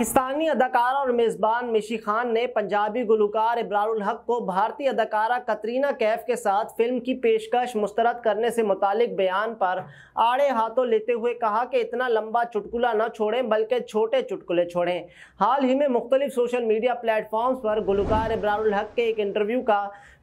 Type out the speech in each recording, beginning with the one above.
पाकिस्तानी अदाकारा और मेज़बान मिशी खान ने पंजाबी गुलकार इब्रारुल हक को भारतीय अदाकारा कतरीना कैफ के साथ फिल्म की पेशकश मुस्तरद करने से मुतालिक बयान पर आड़े हाथों लेते हुए कहा कि इतना लंबा चुटकुला न छोड़ें बल्कि छोटे चुटकुले छोड़ें हाल ही में मुख्तलिफ सोशल मीडिया प्लेटफॉर्म्स पर गुलकार इब्रारुल हक के एक इंटरव्यू का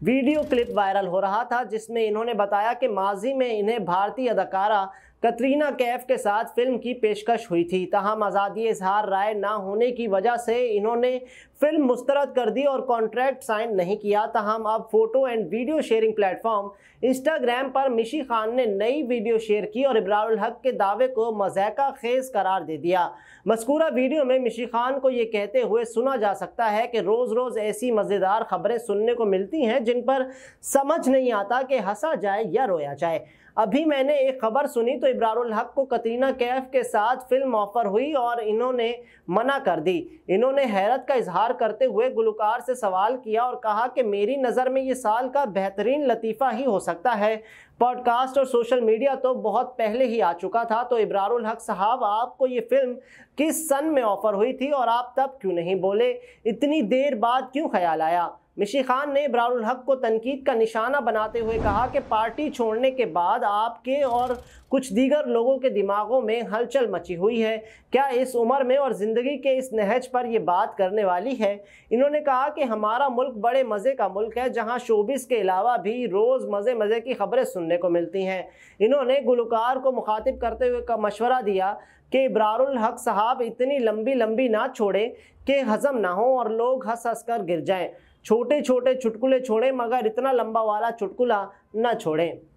वीडियो क्लिप वायरल हो रहा था जिसमें इन्होंने बताया कि माजी में इन्हें भारतीय अदाकारा कतरीना कैफ के साथ फिल्म की पेशकश हुई थी तहम आज़ादी इजहार राय ना होने की वजह से इन्होंने फिल्म मुस्तरद कर दी और कॉन्ट्रैक्ट साइन नहीं किया तहम तो अब photo and video sharing platform Instagram पर मिशी खान ने नई वीडियो शेयर की और इब्राउल हक के दावे को मजैका खेज करार दे दिया मस्कूरा वीडियो में मिशी खान को ये कहते हुए सुना जा सकता है कि रोज़ रोज़ ऐसी मज़ेदार खबरें सुनने को मिलती हैं जिन पर समझ नहीं आता कि हंसा जाए या रोया जाए अभी मैंने एक खबर सुनी तो इब्रारुल हक को कतरीना कैफ के साथ फिल्म ऑफर हुई और इन्होंने मना कर दी इन्होंने हैरत का इजहार इजहार करते हुए गुलकार से सवाल किया और कहा कि मेरी नज़र में ये साल का बेहतरीन लतीफ़ा ही हो सकता है पॉडकास्ट और सोशल मीडिया तो बहुत पहले ही आ चुका था तो इब्रारुल हक साहब आपको ये फिल्म किस सन में ऑफ़र हुई थी और आप तब क्यों नहीं बोले इतनी देर बाद क्यों ख्याल आया मिशी खान ने इब्रारुल हक को तनकीद का निशाना बनाते हुए कहा कि पार्टी छोड़ने के बाद आपके और कुछ दीगर लोगों के दिमागों में हलचल मची हुई है क्या इस उम्र में और ज़िंदगी के इस नहज पर यह बात करने वाली है इन्होंने कहा कि हमारा मुल्क बड़े मज़े का मुल्क है जहाँ शोबिस के अलावा भी रोज़ मज़े मज़े की खबरें सुन सुनने को मिलती हैं इन्होंने गुलकार को मुखातिब करते हुए का मशवरा दिया कि इब्रारुल हक साहब इतनी लंबी लंबी ना छोड़े कि हज़म ना हो और लोग हंस हंस कर गिर जाएं छोटे छोटे चुटकुले छोड़ें मगर इतना लंबा वाला चुटकुला ना छोड़ें